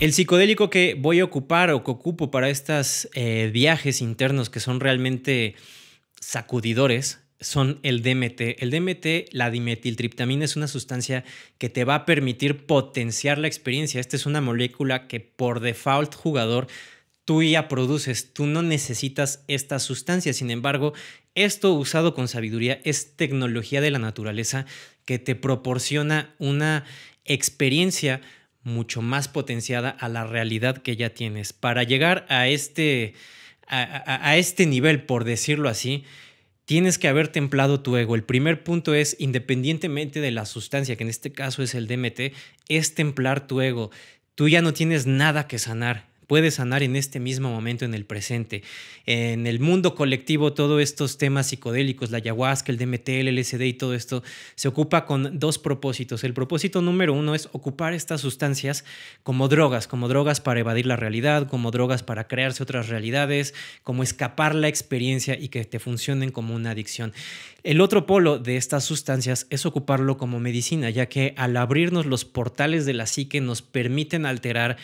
El psicodélico que voy a ocupar o que ocupo para estos eh, viajes internos que son realmente sacudidores son el DMT. El DMT, la dimetiltriptamina, es una sustancia que te va a permitir potenciar la experiencia. Esta es una molécula que por default jugador tú ya produces, tú no necesitas esta sustancia. Sin embargo, esto usado con sabiduría es tecnología de la naturaleza que te proporciona una experiencia mucho más potenciada a la realidad que ya tienes. Para llegar a este, a, este nivel, por decirlo así, tienes que haber templado tu ego. El primer punto es, independientemente de la sustancia, que en este caso es el DMT, es templar tu ego. Tú ya no tienes nada que sanar puede sanar en este mismo momento, en el presente. En el mundo colectivo, todos estos temas psicodélicos, la ayahuasca, el DMT, el LSD y todo esto, se ocupa con dos propósitos. El propósito número uno es ocupar estas sustancias como drogas, como drogas para evadir la realidad, como drogas para crearse otras realidades, como escapar la experiencia y que te funcionen como una adicción. El otro polo de estas sustancias es ocuparlo como medicina, ya que al abrirnos los portales de la psique nos permiten alterar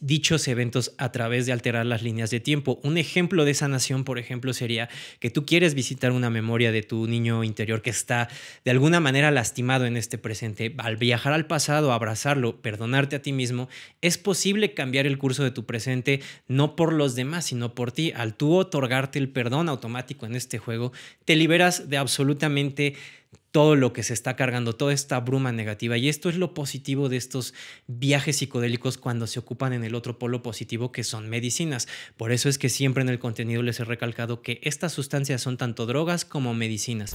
dichos eventos a través de alterar las líneas de tiempo. Un ejemplo de esa nación, por ejemplo, sería que tú quieres visitar una memoria de tu niño interior que está de alguna manera lastimado en este presente. Al viajar al pasado, abrazarlo, perdonarte a ti mismo, es posible cambiar el curso de tu presente no por los demás, sino por ti. Al tú otorgarte el perdón automático en este juego, te liberas de absolutamente todo lo que se está cargando, toda esta bruma negativa. Y esto es lo positivo de estos viajes psicodélicos cuando se ocupan en el otro polo positivo que son medicinas. Por eso es que siempre en el contenido les he recalcado que estas sustancias son tanto drogas como medicinas.